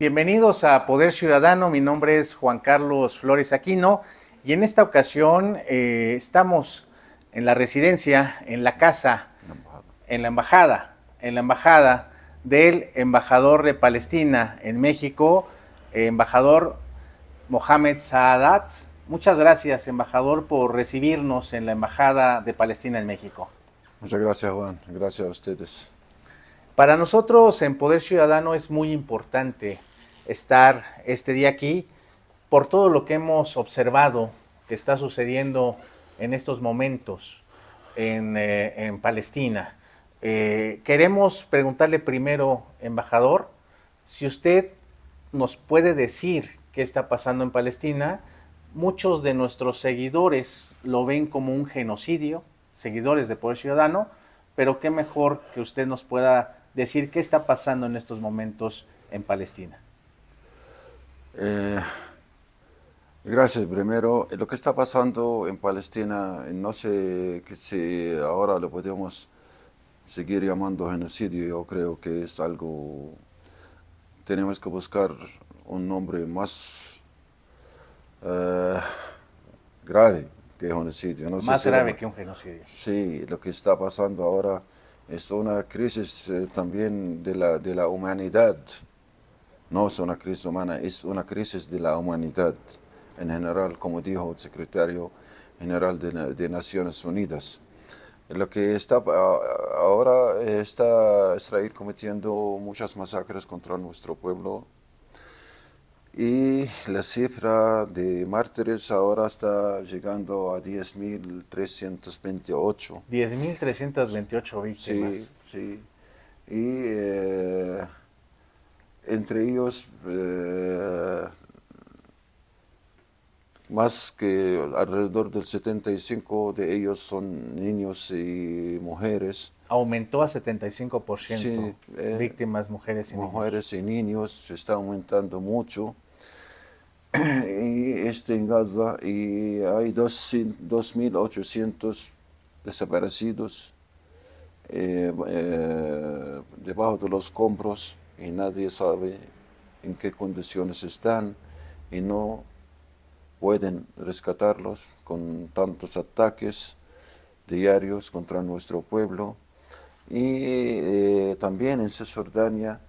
Bienvenidos a Poder Ciudadano, mi nombre es Juan Carlos Flores Aquino y en esta ocasión eh, estamos en la residencia, en la casa, en la embajada, en la embajada del embajador de Palestina en México, eh, embajador Mohamed Saadat. Muchas gracias, embajador, por recibirnos en la embajada de Palestina en México. Muchas gracias, Juan. Gracias a ustedes. Para nosotros en Poder Ciudadano es muy importante estar este día aquí por todo lo que hemos observado que está sucediendo en estos momentos en, eh, Palestina. Eh, queremos preguntarle primero, embajador, si usted nos puede decir qué está pasando en Palestina. Muchos de nuestros seguidores lo ven como un genocidio, seguidores de Poder Ciudadano, pero qué mejor que usted nos pueda decir qué está pasando en estos momentos en Palestina. Eh, gracias. Primero, eh, lo que está pasando en Palestina, eh, no sé si ahora lo podemos seguir llamando genocidio, yo creo que es algo, tenemos que buscar un nombre más eh, grave que genocidio. más grave que un genocidio. Sí, lo que está pasando ahora es una crisis también de la, de la humanidad no es una crisis humana, es una crisis de la humanidad en general, como dijo el secretario general de, Naciones Unidas. Lo que está ah, ahora está ir cometiendo muchas masacres contra nuestro pueblo y la cifra de mártires ahora está llegando a 10.328. 10.328 víctimas. Sí, sí. Y eh, entre ellos eh, más que alrededor del 75 de ellos son niños y mujeres. Aumentó a 75% eh, víctimas mujeres y mujeres niños. Mujeres y niños se está aumentando mucho. y este en Gaza y hay 2.800 desaparecidos eh, debajo de los compros y nadie sabe en qué condiciones están y no pueden rescatarlos con tantos ataques diarios contra nuestro pueblo. Y eh, también en Cisjordania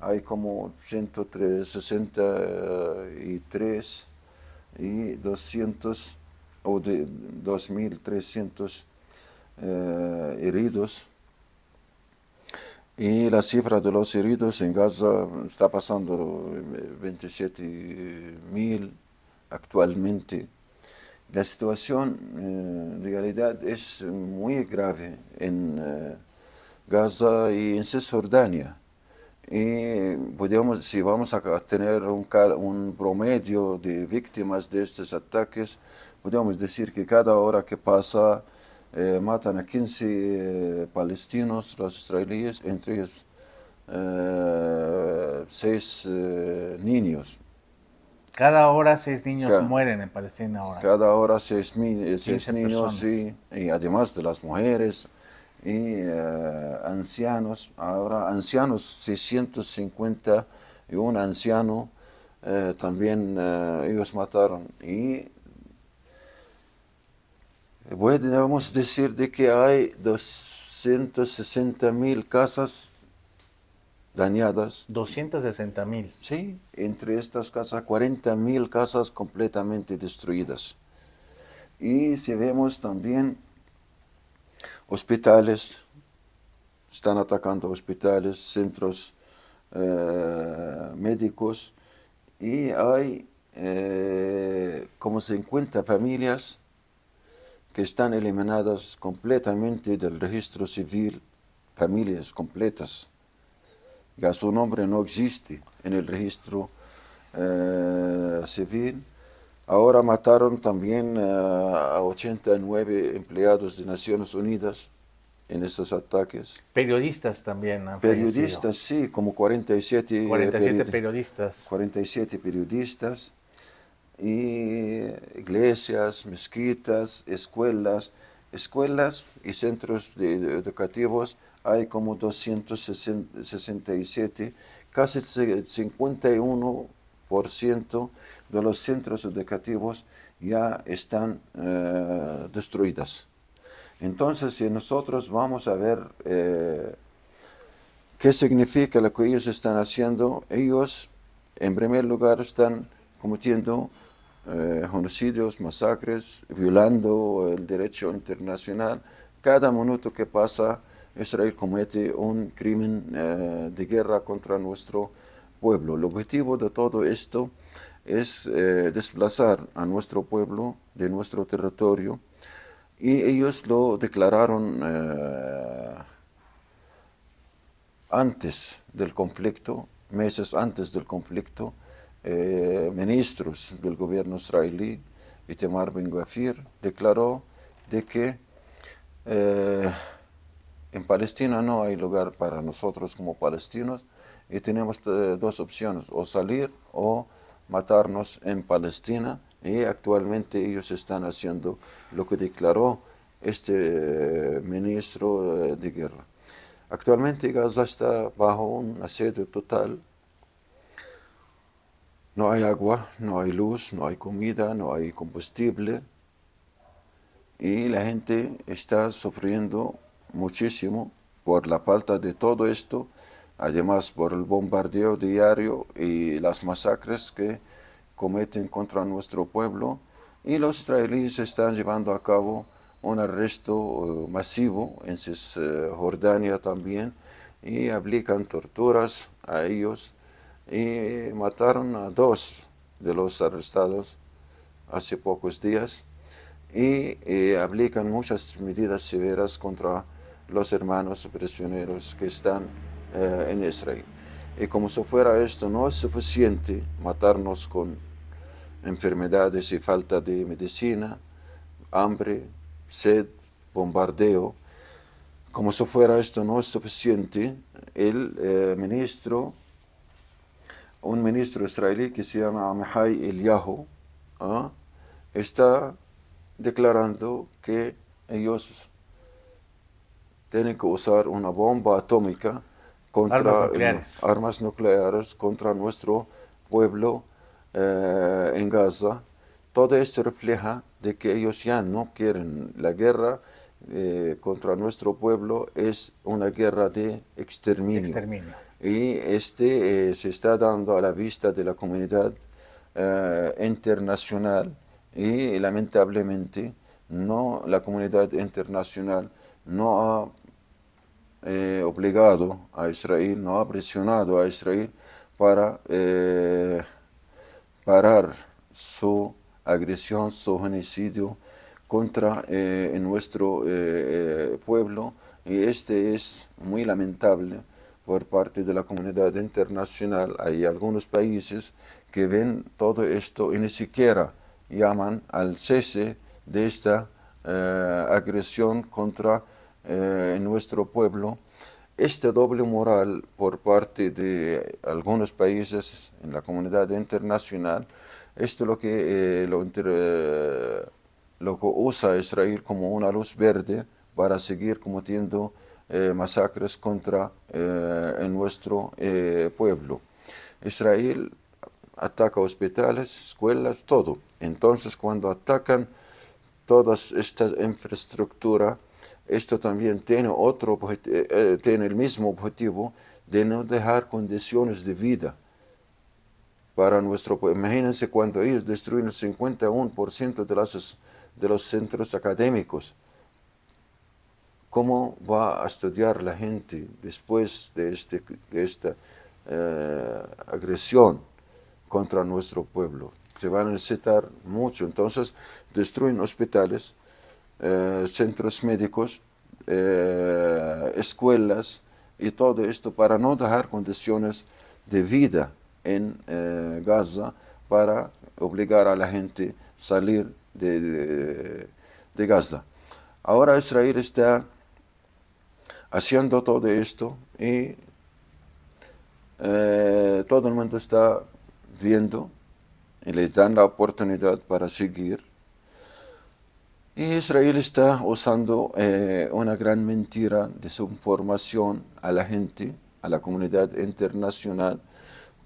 hay como 163 y 200 o de 2.300 eh, heridos y la cifra de los heridos en Gaza está pasando 27.000 eh, actualmente. La situación eh, en realidad es muy grave en eh, Gaza y en Cisjordania. Y si vamos a tener un, un promedio de víctimas de estos ataques, podemos decir que cada hora que pasa eh, matan a 15 eh, palestinos, los israelíes, entre ellos eh, seis eh, niños. Cada hora seis niños mueren en Palestina ahora. Cada hora seis, niños y, además de las mujeres y ancianos. Ahora ancianos, y 650 un anciano también ellos mataron y a decir de que hay 260.000 casas dañadas. 260 mil. Sí, entre estas casas 40.000 casas completamente destruidas. Y si vemos también hospitales, están atacando hospitales, centros eh, médicos y hay eh, como 50 familias que están eliminadas completamente del registro civil, familias completas. Ya su nombre no existe en el registro eh, civil. Ahora mataron también eh, a 89 empleados de Naciones Unidas en estos ataques. Periodistas también Periodistas, sí, como 47, 47 periodistas. 47 periodistas y iglesias, mezquitas, escuelas, escuelas y centros educativos hay como 267, casi 51% de los centros educativos ya están destruidos. Eh, destruidas. Entonces, si nosotros vamos a ver eh, qué significa lo que ellos están haciendo, ellos en primer lugar están cometiendo eh, genocidios, masacres, violando el derecho internacional. Cada minuto que pasa, Israel comete un crimen eh, de guerra contra nuestro pueblo. El objetivo de todo esto es eh, desplazar a nuestro pueblo de nuestro territorio y ellos lo declararon eh, antes del conflicto, meses antes del conflicto, eh, ministros del gobierno israelí, Itemar Ben Gafir, declaró de que eh, en Palestina no hay lugar para nosotros como palestinos y tenemos eh, dos opciones, o salir o matarnos en Palestina y actualmente ellos están haciendo lo que declaró este ministro de guerra. Actualmente Gaza está bajo un asedio total no hay agua, no hay luz, no hay comida, no hay combustible. Y la gente está sufriendo muchísimo por la falta de todo esto, además por el bombardeo diario y las masacres que cometen contra nuestro pueblo. Y los israelíes están llevando a cabo un arresto eh, masivo en Cisjordania eh, también y aplican torturas a ellos y mataron a dos de los arrestados hace pocos días y eh, aplican muchas medidas severas contra los hermanos prisioneros que están eh, en Israel. Y como si fuera esto no es suficiente matarnos con enfermedades y falta de medicina, hambre, sed, bombardeo. Como si fuera esto no es suficiente, el eh, ministro un ministro israelí que se llama Amihai Eliyahu, ¿ah? está declarando que ellos tienen que usar una bomba atómica contra armas nucleares, contra nuestro pueblo eh, en Gaza. Todo esto refleja de que ellos ya no quieren la guerra eh, contra nuestro pueblo, es una guerra de exterminio y este eh, se está dando a la vista de la comunidad eh, internacional y lamentablemente no la comunidad internacional no ha eh, obligado a Israel, no ha presionado a Israel para parar su agresión, su genocidio contra nuestro pueblo y este es muy lamentable por parte de la comunidad internacional. Hay algunos países que ven todo esto y ni siquiera llaman al cese de esta eh, agresión contra eh, nuestro pueblo. Este doble moral por parte de algunos países en la comunidad internacional, esto lo que, eh, lo, lo usa Israel como una luz verde para seguir cometiendo eh, masacres contra eh, nuestro eh, pueblo. Israel ataca hospitales, escuelas, todo. Entonces cuando atacan todas esta infraestructura, esto también tiene, otro, tiene el mismo objetivo de no dejar condiciones de vida para nuestro pueblo. Imagínense cuando ellos destruyen el 51% de, las, de los centros académicos cómo va a estudiar la gente después de, este, esta eh, agresión contra nuestro pueblo. Se van a necesitar mucho. Entonces, destruyen hospitales, eh, centros médicos, eh, escuelas y todo esto para no dejar condiciones de vida en Gaza para obligar a la gente a salir de Gaza. Ahora Israel está haciendo todo esto y eh, todo el mundo está viendo y les dan la oportunidad para seguir. Y Israel está usando eh, una gran mentira, de su información a la gente, a la comunidad internacional,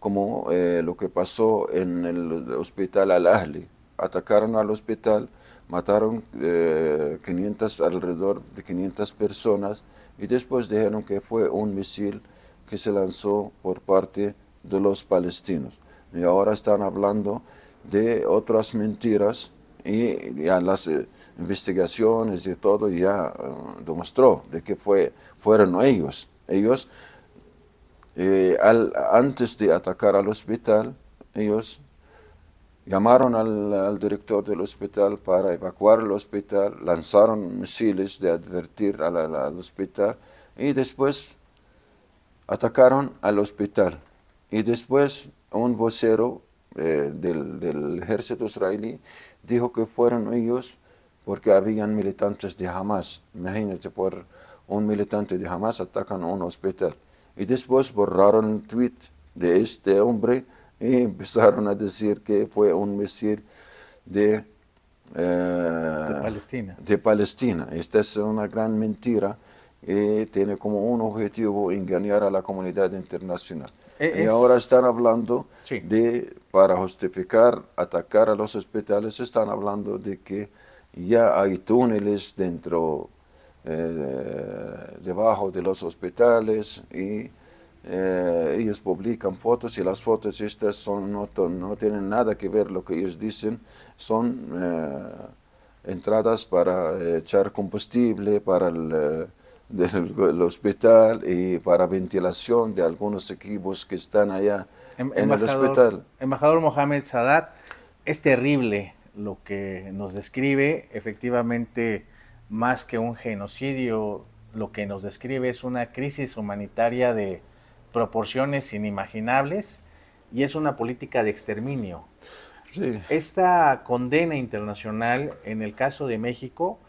como eh, lo que pasó en el hospital Al-Ahli. Atacaron al hospital mataron 500, eh, alrededor de 500 personas y después dijeron que fue un misil que se lanzó por parte de los palestinos. Y ahora están hablando de otras mentiras y las eh, investigaciones y todo ya eh, demostró de que fue, fueron ellos. Ellos, antes de atacar al hospital, ellos Llamaron al, director del hospital para evacuar el hospital, lanzaron misiles de advertir al, hospital y después atacaron al hospital. Y después un vocero eh, del, ejército israelí dijo que fueron ellos porque habían militantes de Hamas. Imagínate, por un militante de Hamas atacan un hospital. Y después borraron el tweet de este hombre y empezaron a decir que fue un misil de, eh, de, Palestina. Esta es una gran mentira y tiene como un objetivo engañar a la comunidad internacional. E-, y ahora están hablando de, para justificar atacar a los hospitales, están hablando de que ya hay túneles dentro, eh, debajo de los hospitales y eh, ellos publican fotos y las fotos estas son, no, no, tienen nada que ver lo que ellos dicen, son eh, entradas para eh, echar combustible para el, del, hospital y para ventilación de algunos equipos que están allá em, en el hospital. Embajador Mohamed Sadat, es terrible lo que nos describe, efectivamente más que un genocidio, lo que nos describe es una crisis humanitaria de, proporciones inimaginables y es una política de exterminio. Esta condena internacional, en el caso de México,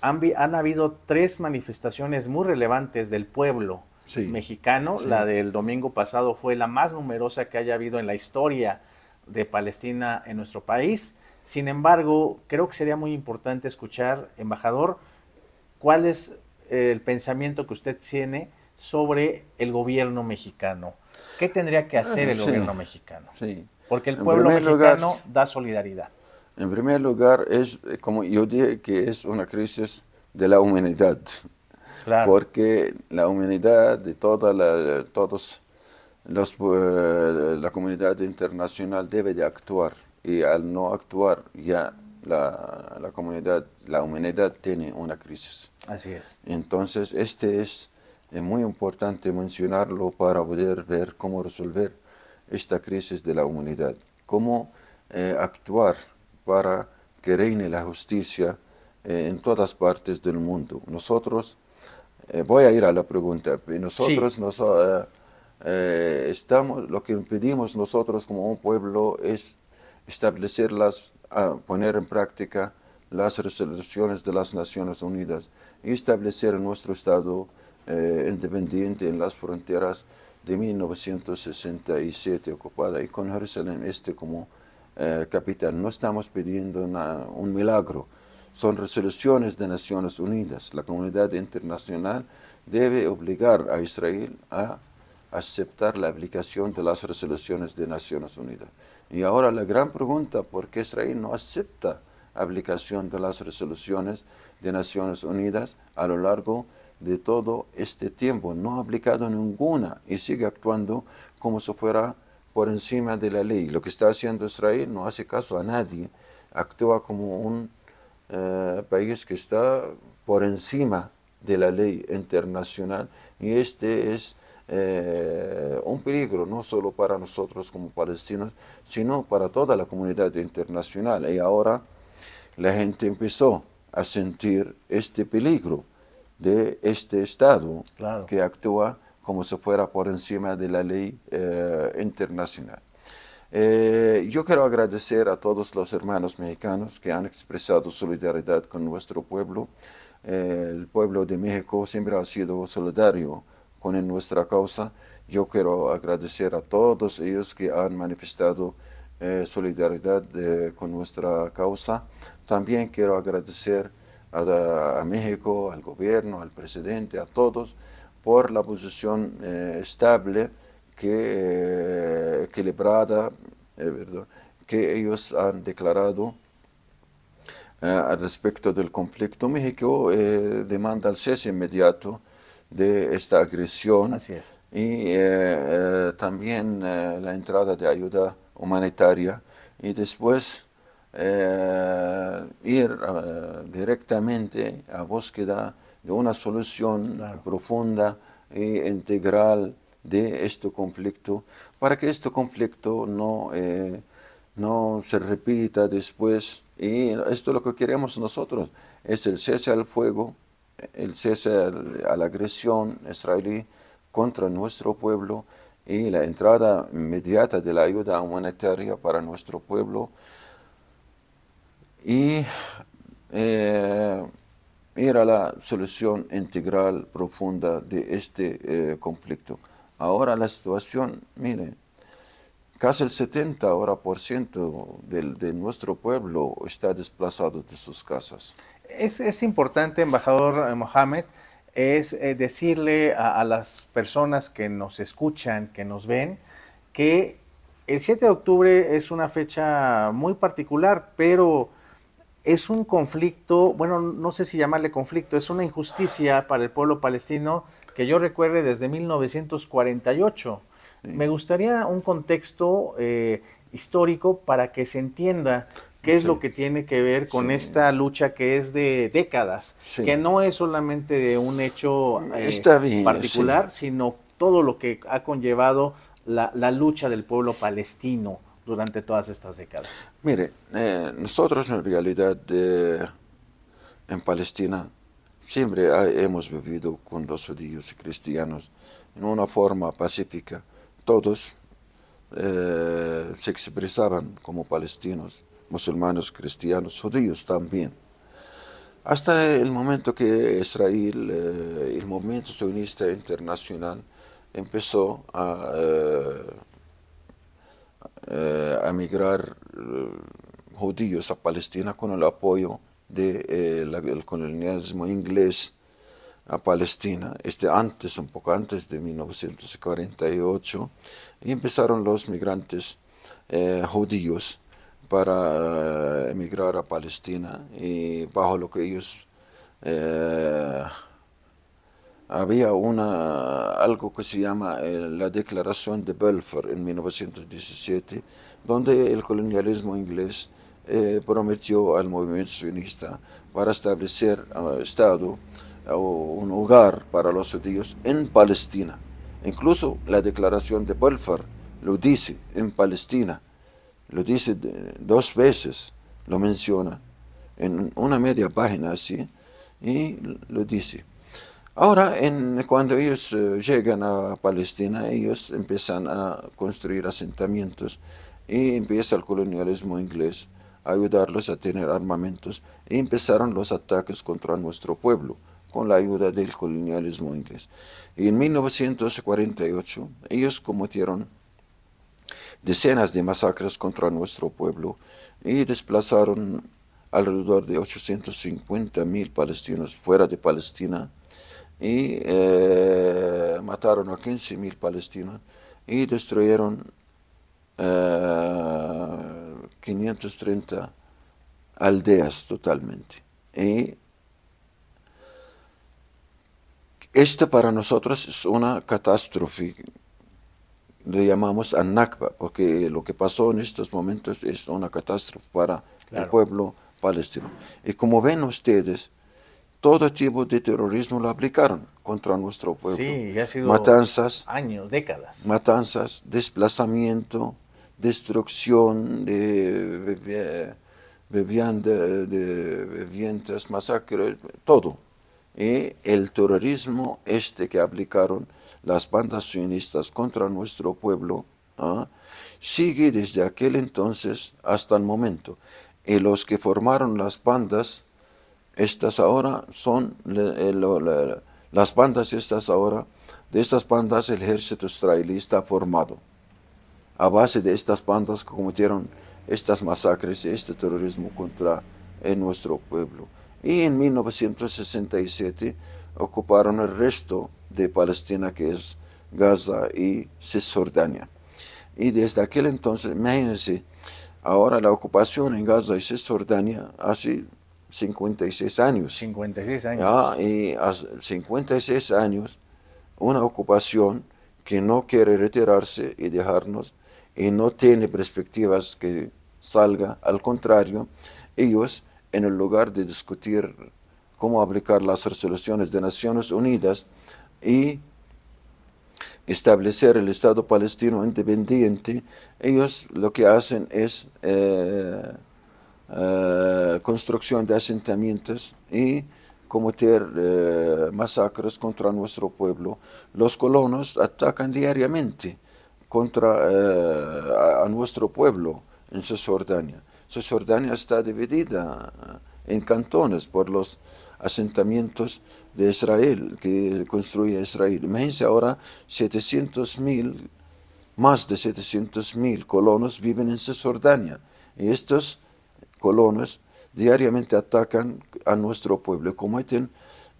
han, habido tres manifestaciones muy relevantes del pueblo mexicano. La del domingo pasado fue la más numerosa que haya habido en la historia de Palestina en nuestro país. Sin embargo, creo que sería muy importante escuchar, embajador, cuál es el pensamiento que usted tiene sobre el gobierno mexicano. ¿Qué tendría que hacer el gobierno mexicano? Porque el pueblo mexicano da solidaridad. En primer lugar, es eh, como yo dije que es una crisis de la humanidad. Porque la humanidad de toda la, todos los, eh, la comunidad internacional debe de actuar y al no actuar ya la, la comunidad, la humanidad tiene una crisis. Así es. Entonces, este es es muy importante mencionarlo para poder ver cómo resolver esta crisis de la humanidad, cómo eh, actuar para que reine la justicia eh, en todas partes del mundo. Nosotros, eh, voy a ir a la pregunta, nosotros estamos, lo que pedimos nosotros como un pueblo es establecerlas, poner en práctica las resoluciones de las Naciones Unidas y establecer nuestro Estado eh, independiente en las fronteras de 1967 ocupada y con Jerusalén Este como eh, capital. No estamos pidiendo un milagro, son resoluciones de Naciones Unidas. La comunidad internacional debe obligar a Israel a aceptar la aplicación de las resoluciones de Naciones Unidas. Y ahora la gran pregunta, ¿por qué Israel no acepta aplicación de las resoluciones de Naciones Unidas a lo largo de todo este tiempo, no ha aplicado ninguna y sigue actuando como si fuera por encima de la ley. Lo que está haciendo Israel no hace caso a nadie, actúa como un eh, país que está por encima de la ley internacional y este es eh, un peligro no solo para nosotros como palestinos, sino para toda la comunidad internacional. Y ahora la gente empezó a sentir este peligro de este Estado que actúa como si fuera por encima de la ley eh, internacional. Eh, yo quiero agradecer a todos los hermanos mexicanos que han expresado solidaridad con nuestro pueblo. Eh, el pueblo de México siempre ha sido solidario con nuestra causa. Yo quiero agradecer a todos ellos que han manifestado solidaridad con nuestra causa. También quiero agradecer a, México, al gobierno, al presidente, a todos, por la posición eh, estable que, eh, equilibrada eh, que ellos han declarado respecto del conflicto. México demanda el cese inmediato de esta agresión y también la entrada de ayuda humanitaria y después eh, ir eh, directamente a búsqueda de una solución profunda e integral de este conflicto para que este conflicto no, eh, no se repita después. Y esto lo que queremos nosotros, es el cese al fuego, el cese a la agresión israelí contra nuestro pueblo y la entrada inmediata de la ayuda humanitaria para nuestro pueblo y eh, era la solución integral profunda de este eh, conflicto. Ahora la situación, mire casi el 70% ahora por de nuestro pueblo está desplazado de sus casas. Es, importante, embajador Mohamed, es eh, decirle a, a, las personas que nos escuchan, que nos ven, que el 7 de octubre es una fecha muy particular, pero es un conflicto, bueno, no sé si llamarle conflicto, es una injusticia para el pueblo palestino que yo recuerde desde 1948. Me gustaría un contexto eh, histórico para que se entienda qué es lo que tiene que ver con esta lucha que es de décadas, que no es solamente de un hecho eh, particular, sino todo lo que ha conllevado la lucha del pueblo palestino durante todas estas décadas? Mire, eh, nosotros en realidad eh, en Palestina siempre hemos vivido con los judíos y cristianos en una forma pacífica. Todos eh, se expresaban como palestinos, musulmanos, cristianos, judíos también. Hasta el momento que Israel, el movimiento sionista internacional, empezó a eh, a emigrar eh, judíos a Palestina con el apoyo del eh, colonialismo inglés a Palestina, este antes, un poco antes de 1948, y empezaron los migrantes judíos para emigrar a Palestina y bajo lo que ellos había una, algo que se llama eh, la Declaración de Belfort en 1917, donde el colonialismo inglés eh, prometió al movimiento sionista para establecer eh, Estado o un hogar para los judíos en Palestina. Incluso la declaración de Belfort lo dice en Palestina, lo dice dos veces, lo menciona en una media página así, y lo dice. Ahora, cuando ellos eh, llegan a Palestina, ellos empiezan a construir asentamientos y empieza el colonialismo inglés a ayudarlos a tener armamentos y empezaron los ataques contra nuestro pueblo con la ayuda del colonialismo inglés. Y en 1948 ellos cometieron decenas de masacres contra nuestro pueblo y desplazaron alrededor de 850.000 palestinos fuera de Palestina y eh, mataron a 15 mil palestinos y destruyeron 530 eh, aldeas totalmente. Y esta para nosotros es una catástrofe, le llamamos Nakba, porque lo que pasó en estos momentos es una catástrofe para el pueblo palestino. Y como ven ustedes, todo tipo de terrorismo lo aplicaron contra nuestro pueblo. Sí, ha sido matanzas, años, décadas. Matanzas, desplazamiento, destrucción de viviendas, masacres, todo. Y el terrorismo este que aplicaron las bandas sionistas contra nuestro pueblo ¿ah? sigue desde aquel entonces hasta el momento. Y los que formaron las bandas estas ahora son eh, las bandas, estas ahora, de estas bandas el ejército israelí está formado. A base de estas bandas que cometieron estas masacres y este terrorismo contra eh, nuestro pueblo. Y en 1967 ocuparon el resto de Palestina, que es Gaza y Cisjordania. Y desde aquel entonces, imagínense, ahora la ocupación en Gaza y Cisjordania, así 56 años. 56 años. Y a 56 años, una ocupación que no quiere retirarse y dejarnos y no tiene perspectivas que salga. Al contrario, ellos, en el lugar de discutir cómo aplicar las resoluciones de Naciones Unidas y establecer el Estado palestino independiente, ellos lo que hacen es... Eh, eh, construcción de asentamientos y cometer eh, masacres contra nuestro pueblo. Los colonos atacan diariamente contra eh, a nuestro pueblo en Cisjordania. Cisjordania está dividida en cantones por los asentamientos de Israel que construye Israel. Imagínense ahora 700.000, más de 700.000 colonos viven en Cisjordania y estos colonos diariamente atacan a nuestro pueblo, cometen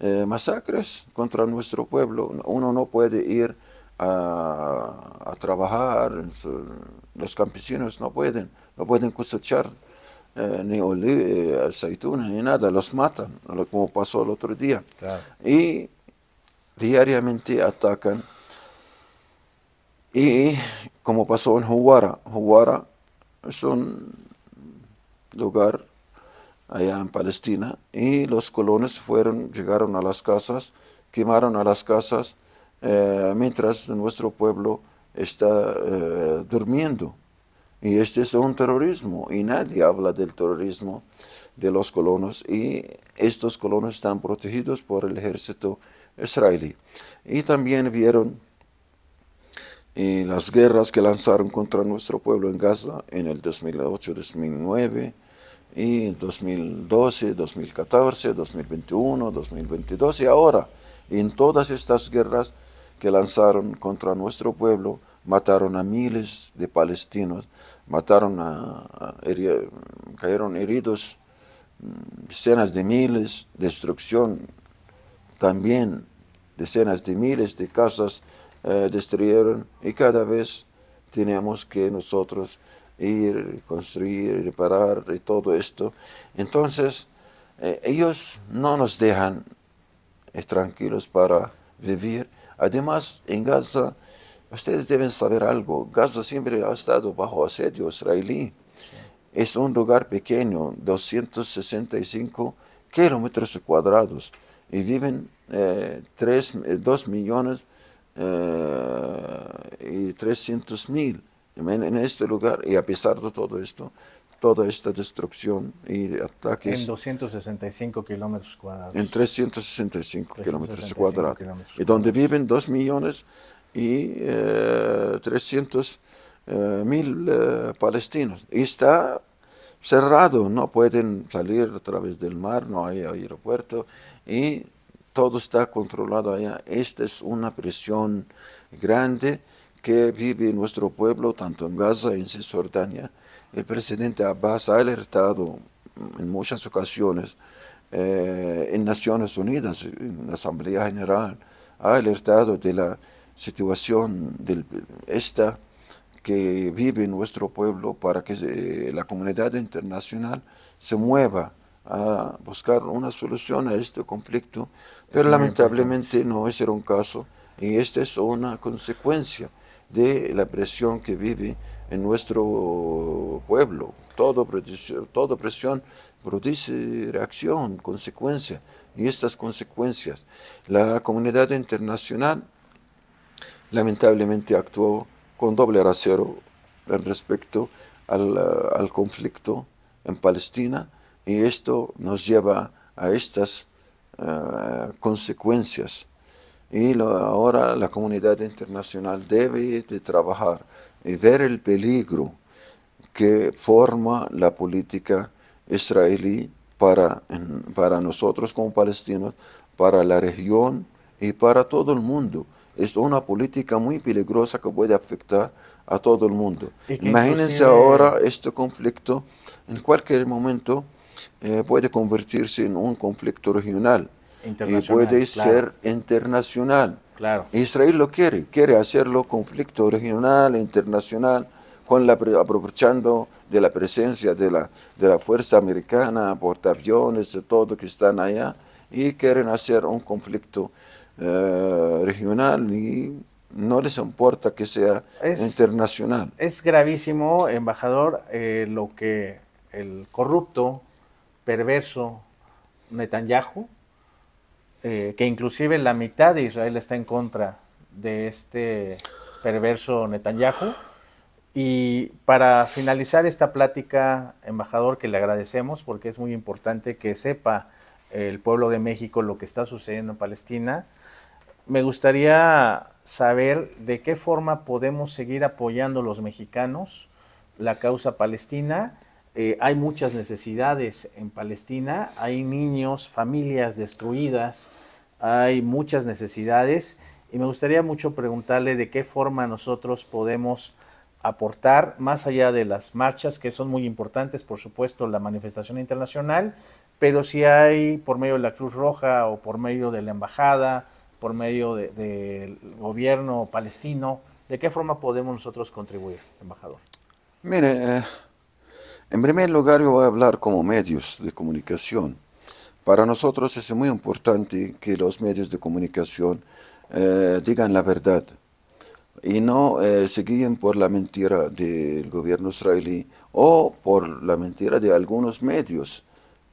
eh, masacres contra nuestro pueblo. Uno no puede ir a, trabajar, los campesinos no pueden, no pueden cosechar eh, ni oliva, eh, aceituna, ni nada, los matan, como pasó el otro día. Y diariamente atacan. Y como pasó en Huwara, Huwara es un lugar allá en Palestina y los colonos fueron, llegaron a las casas, quemaron a las casas eh, mientras nuestro pueblo está eh, durmiendo. Y este es un terrorismo y nadie habla del terrorismo de los colonos y estos colonos están protegidos por el ejército israelí. Y también vieron y las guerras que lanzaron contra nuestro pueblo en Gaza en el 2008, 2009 y 2012, 2014, 2021, 2022 y ahora en todas estas guerras que lanzaron contra nuestro pueblo mataron a miles de palestinos, mataron a, cayeron heridos mm, decenas de miles, destrucción también decenas de miles de casas eh, destruyeron y cada vez tenemos que nosotros ir, construir, reparar y todo esto. Entonces, eh, ellos no nos dejan eh, tranquilos para vivir. Además, en Gaza, ustedes deben saber algo, Gaza siempre ha estado bajo asedio israelí. Es un lugar pequeño, 265 kilómetros cuadrados, y viven 3, 2 millones eh, y 300 mil en, este lugar y a pesar de todo esto, toda esta destrucción y ataques. En 265 kilómetros cuadrados. En 365, kilómetros cuadrados. y donde viven 2 millones y eh, 300 eh, mil eh, palestinos. Y está cerrado, no pueden salir a través del mar, no hay aeropuerto y todo está controlado allá. Esta es una presión grande que vive nuestro pueblo, tanto en Gaza y en Cisjordania. El presidente Abbas ha alertado en muchas ocasiones eh, en Naciones Unidas, en la Asamblea General, ha alertado de la situación de esta que vive nuestro pueblo para que eh, la comunidad internacional se mueva a buscar una solución a este conflicto, pero lamentablemente no es era un caso y esta es una consecuencia de la presión que vive en nuestro pueblo. Todo toda presión produce reacción, consecuencia, y estas consecuencias. La comunidad internacional lamentablemente actuó con doble rasero en respecto al, al conflicto en Palestina, y esto nos lleva a estas eh, consecuencias. Y ahora la comunidad internacional debe de trabajar y ver el peligro que forma la política israelí para, para nosotros como palestinos, para la región y para todo el mundo. Es una política muy peligrosa que puede afectar a todo el mundo. Imagínense ahora este conflicto en cualquier momento eh, puede convertirse en un conflicto regional y puede ser internacional. Israel lo quiere, quiere hacerlo conflicto regional, internacional, con aprovechando de la presencia de la, de la fuerza americana, portaaviones, de todo que están allá, y quieren hacer un conflicto eh, regional y no les importa que sea internacional. Es gravísimo, embajador, eh, lo que el corrupto perverso Netanyahu, eh, que inclusive la mitad de Israel está en contra de este perverso Netanyahu. Y para finalizar esta plática, embajador, que le agradecemos porque es muy importante que sepa el pueblo de México lo que está sucediendo en Palestina, me gustaría saber de qué forma podemos seguir apoyando los mexicanos la causa palestina eh, hay muchas necesidades en Palestina, hay niños, familias destruidas, hay muchas necesidades y me gustaría mucho preguntarle de qué forma nosotros podemos aportar, más allá de las marchas, que son muy importantes, por supuesto, la manifestación internacional, pero si hay por medio de la Cruz Roja o por medio de la Embajada, por medio del gobierno palestino, ¿de qué forma podemos nosotros contribuir, embajador? Mire, eh, en primer lugar, yo voy a hablar como medios de comunicación. Para nosotros es muy importante que los medios de comunicación eh, digan la verdad y no eh, se guíen por la mentira del gobierno israelí o por la mentira de algunos medios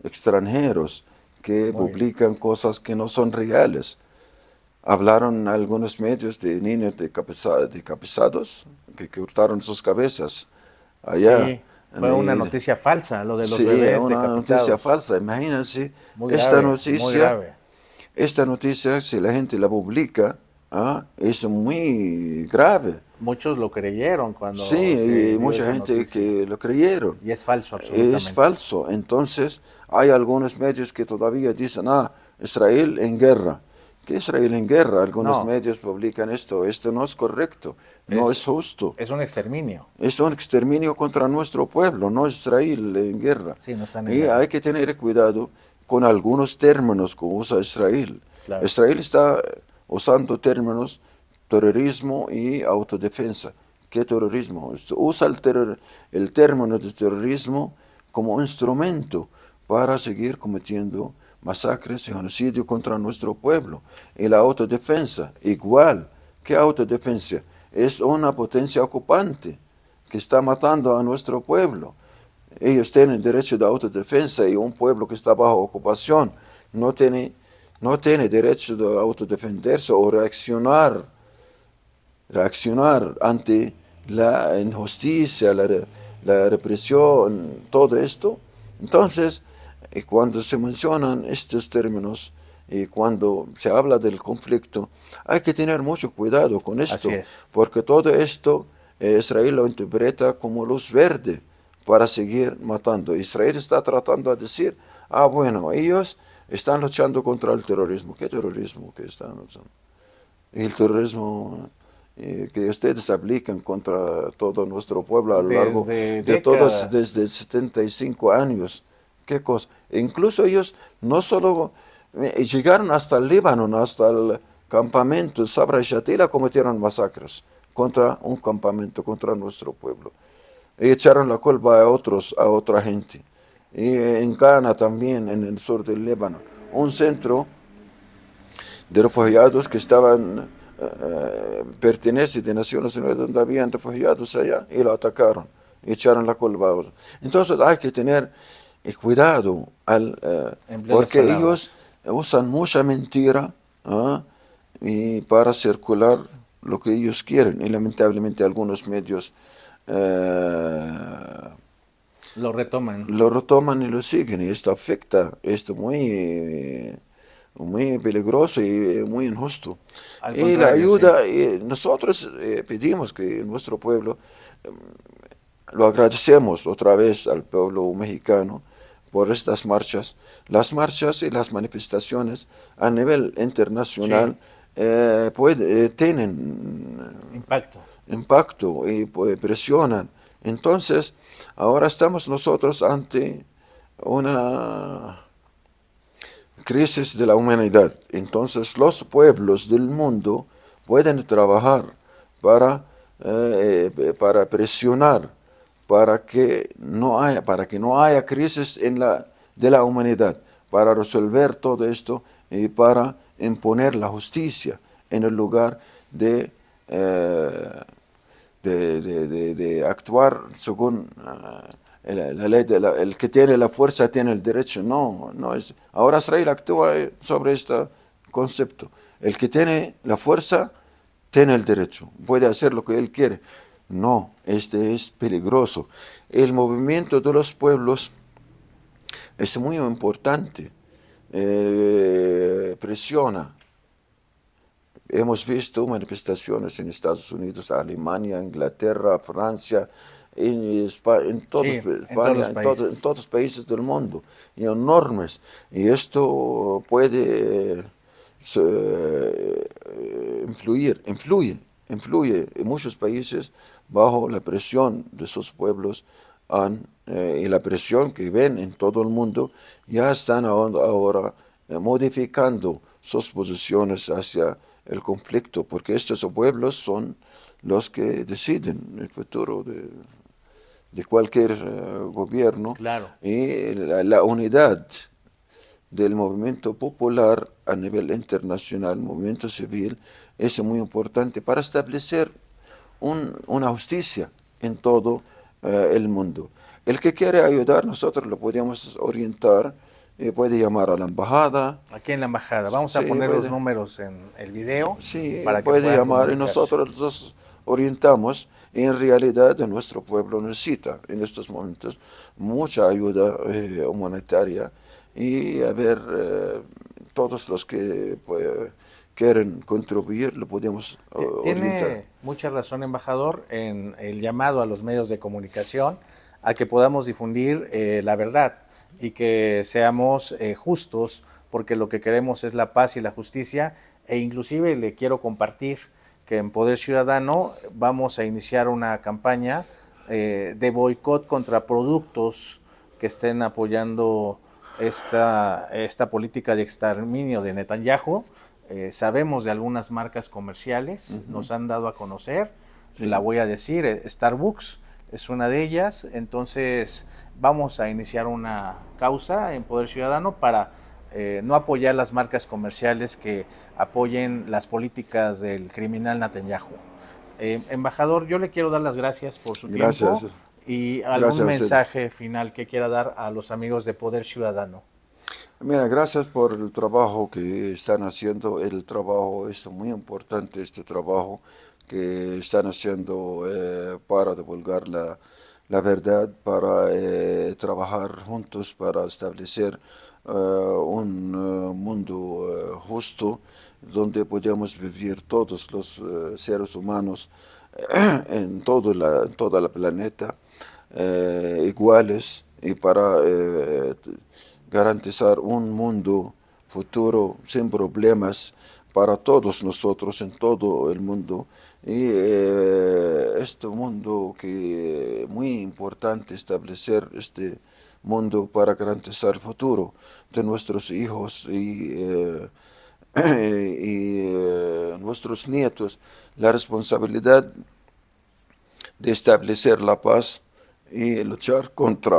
extranjeros que publican cosas que no son reales. Hablaron algunos medios de niños decapizados, que cortaron sus cabezas allá. Sí fue una noticia falsa, lo de los sí, una noticia falsa, imagínense. esta noticia, esta noticia, si la gente la publica, ¿ah? es muy grave. Muchos lo creyeron cuando. Sí, y mucha gente que lo creyeron. Y es falso, absolutamente. Es falso. Entonces, hay algunos medios que todavía dicen, ah, Israel en guerra que Israel en guerra. Algunos medios publican esto. Esto no es correcto, no es, justo. Es un exterminio. Es un exterminio contra nuestro pueblo, no Israel en guerra. y hay que tener cuidado con algunos términos que usa Israel. Israel está usando términos terrorismo y autodefensa. ¿Qué terrorismo? Usa el término de terrorismo como instrumento para seguir cometiendo masacres y genocidio contra nuestro pueblo. Y la autodefensa, igual. ¿Qué autodefensa? Es una potencia ocupante que está matando a nuestro pueblo. Ellos tienen derecho de autodefensa y un pueblo que está bajo ocupación no tiene, no tiene derecho de autodefenderse o reaccionar, reaccionar ante la injusticia, la represión, todo esto. Entonces, y eh, cuando se mencionan estos términos, y eh, cuando se habla del conflicto, hay que tener mucho cuidado con esto, porque todo esto eh, Israel lo interpreta como luz verde para seguir matando. Israel está tratando de decir, ah, bueno, ellos están luchando contra el terrorismo. ¿Qué terrorismo que están luchando? El terrorismo que ustedes aplican contra todo nuestro pueblo a lo largo de todos, desde 75 años ¿Qué cosa? E incluso ellos no solo eh, llegaron hasta el Líbano, hasta el campamento de Sabra y Shatila, cometieron masacres contra un campamento, contra nuestro pueblo. Y echaron la culpa a otros, a otra gente. Y en Cana también, en el sur del Líbano, un centro de refugiados que estaban eh, eh, pertenecientes de Naciones Unidas, donde habían refugiados allá, y lo atacaron, echaron la culpa a otros. Entonces hay que tener cuidado, al, eh, porque ellos usan mucha mentira ¿ah? y para circular lo que ellos quieren. Y lamentablemente algunos medios eh, lo retoman. Lo retoman y lo siguen. Y esto afecta, esto muy muy peligroso y eh, muy injusto. Y la ayuda, nosotros pedimos que nuestro pueblo, em, lo agradecemos otra vez al pueblo mexicano, por estas marchas. Las marchas y las manifestaciones a nivel internacional eh, eh, tienen eh, impacto. impacto y pues, presionan. Entonces, ahora estamos nosotros ante una crisis de la humanidad. Entonces, los pueblos del mundo pueden trabajar para, para presionar para que no haya, para que no haya crisis en la, de la humanidad, para resolver todo esto y para imponer la justicia en el lugar de, eh, de, actuar según eh, la, ley. De el que tiene la fuerza tiene el derecho. No, no es. Ahora Israel actúa sobre este concepto. El que tiene la fuerza tiene el derecho. Puede hacer lo que él quiere. No, este es peligroso. El movimiento de los pueblos es muy importante. Eh, presiona. Hemos visto manifestaciones en Estados Unidos, Alemania, Inglaterra, Francia, en, todos, en, todos, los países del mundo, enormes. Y esto puede eh, influir, influye, influye en muchos países bajo la presión de esos pueblos eh, y la presión que ven en todo el mundo, ya están ahora, eh, modificando sus posiciones hacia el conflicto, porque estos pueblos son los que deciden el futuro de, cualquier eh, gobierno. Y la, la, unidad del movimiento popular a nivel internacional, movimiento civil, es muy importante para establecer un, una justicia en todo eh, el mundo. El que quiere ayudar, nosotros lo podemos orientar eh, puede llamar a la embajada. Aquí en la embajada, vamos a poner los números en el video. Sí, para puede llamar y nosotros los orientamos. En realidad nuestro pueblo necesita en estos momentos mucha ayuda eh, humanitaria y a ver todos los que... Pues, quieren contribuir, lo podemos eh, Tiene mucha razón, embajador, en el llamado a los medios de comunicación a que podamos difundir eh, la verdad y que seamos eh, justos, porque lo que queremos es la paz y la justicia, e inclusive le quiero compartir que en Poder Ciudadano vamos a iniciar una campaña de boicot contra productos que estén apoyando esta, esta política de exterminio de Netanyahu eh, sabemos de algunas marcas comerciales, nos han dado a conocer, la voy a decir, eh, Starbucks es una de ellas, entonces vamos a iniciar una causa en Poder Ciudadano para eh, no apoyar las marcas comerciales que apoyen las políticas del criminal Netanyahu. embajador, yo le quiero dar las gracias por su tiempo y algún mensaje final que quiera dar a los amigos de Poder Ciudadano. Mira, gracias por el trabajo que están haciendo, el trabajo es muy importante, este trabajo que están haciendo eh, para divulgar la, verdad, para eh, trabajar juntos, para establecer eh, un mundo justo donde podamos vivir todos los seres humanos en, todo la, toda la planeta iguales y para garantizar un mundo futuro sin problemas para todos nosotros en todo el mundo. Y eh, este mundo que es muy importante establecer este mundo para garantizar el futuro de nuestros hijos y, eh, eh, nuestros nietos. La responsabilidad de establecer la paz y luchar contra,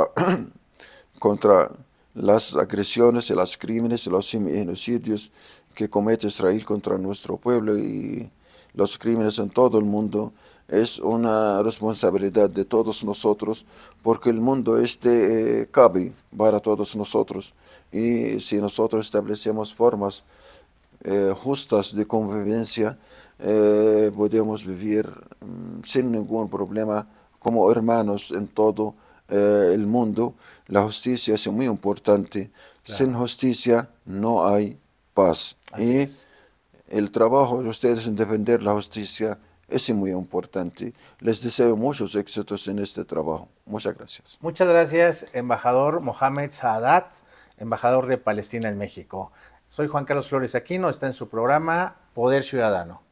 contra las agresiones, y los crímenes, y los genocidios que comete Israel contra nuestro pueblo y los crímenes en todo el mundo es una responsabilidad de todos nosotros porque el mundo este eh, cabe para todos nosotros y si nosotros establecemos formas eh, justas de convivencia eh, podemos vivir mm, sin ningún problema como hermanos en todo el mundo la justicia es muy importante. Sin justicia no hay paz. y el trabajo de ustedes en defender la justicia es muy importante. Les deseo muchos éxitos en este trabajo. Muchas gracias. Muchas gracias, embajador Mohamed Saadat, embajador de Palestina en México. Soy Juan Carlos Flores Aquino, está en su programa Poder Ciudadano.